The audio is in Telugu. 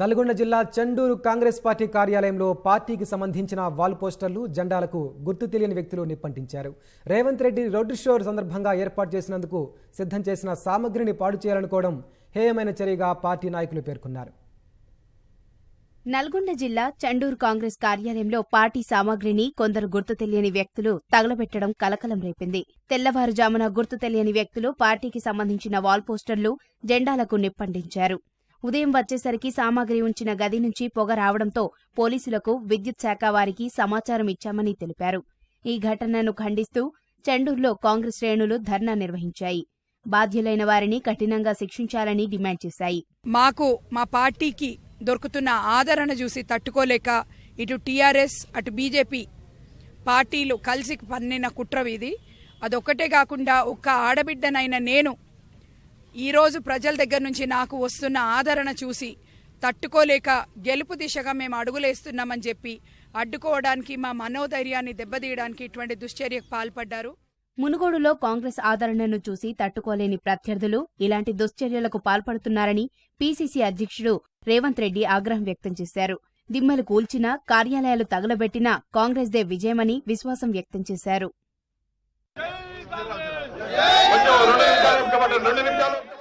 నల్గొండ జిల్లా చండూరు కాంగ్రెస్ పార్టీ కార్యాలయంలో పార్టీకి సంబంధించిన వాల్ పోస్టర్లు జెండాలకు గుర్తు తెలియని వ్యక్తులు నిప్పంటించారు రేవంత్ రెడ్డి రోడ్డు షో సందర్భంగా ఏర్పాటు చేసినందుకు సిద్ధం చేసిన సామగ్రిని పాడు చేయాలనుకోవడం హేయమైన చర్యగా పార్టీ నాయకులు పేర్కొన్నారు నల్గొండ జిల్లా చండూరు కాంగ్రెస్ కార్యాలయంలో పార్టీ సామాగ్రిని కొందరు గుర్తు తెలియని వ్యక్తులు తగలబెట్టడం కలకలం రేపింది తెల్లవారుజామున గుర్తు తెలియని వ్యక్తులు పార్టీకి సంబంధించిన వాల్ పోస్టర్లు జెండాలకు నిప్పండించారు ఉదయం వచ్చేసరికి సామాగ్రి ఉంచిన గది నుంచి పొగ రావడంతో పోలీసులకు విద్యుత్ శాఖ వారికి సమాచారం ఇచ్చామని తెలిపారు ఈ ఘటనను ఖండిస్తూ చెండూరులో కాంగ్రెస్ శ్రేణులు ధర్నా నిర్వహించాయి బాధ్యులైన వారిని కఠినంగా శిక్షించాలని డిమాండ్ చేశాయి మాకు మా పార్టీకి దొరుకుతున్న ఆదరణ చూసి తట్టుకోలేక ఇటు టీఆర్ఎస్ అటు బీజేపీ పార్టీలు కలిసి పన్నిన కుట్ర ఇది అదొక్కటే కాకుండా ఒక్క ఆడబిడ్డనైన నేను ఈరోజు ప్రజల దగ్గర నుంచి నాకు వస్తున్న ఆదరణ చూసి తట్టుకోలేక గెలుపు దిశగా మేము అడుగులేస్తున్నామని చెప్పి అడ్డుకోవడానికి మా మనోధైర్యాన్ని దెబ్బతీయడానికి ఇటువంటి దుశ్చర్యకు పాల్పడ్డారు మునుగోడులో కాంగ్రెస్ ఆదరణను చూసి తట్టుకోలేని ప్రత్యర్థులు ఇలాంటి దుశ్చర్యలకు పాల్పడుతున్నారని పీసీసీ అధ్యక్షుడు రేవంత్ రెడ్డి ఆగ్రహం వ్యక్తం చేశారు దిమ్మలు కూల్చినా కార్యాలయాలు తగలబెట్టినా కాంగ్రెస్దే విజయమని విశ్వాసం వ్యక్తం చేశారు కాబట్టి రెండు నిమిషాలు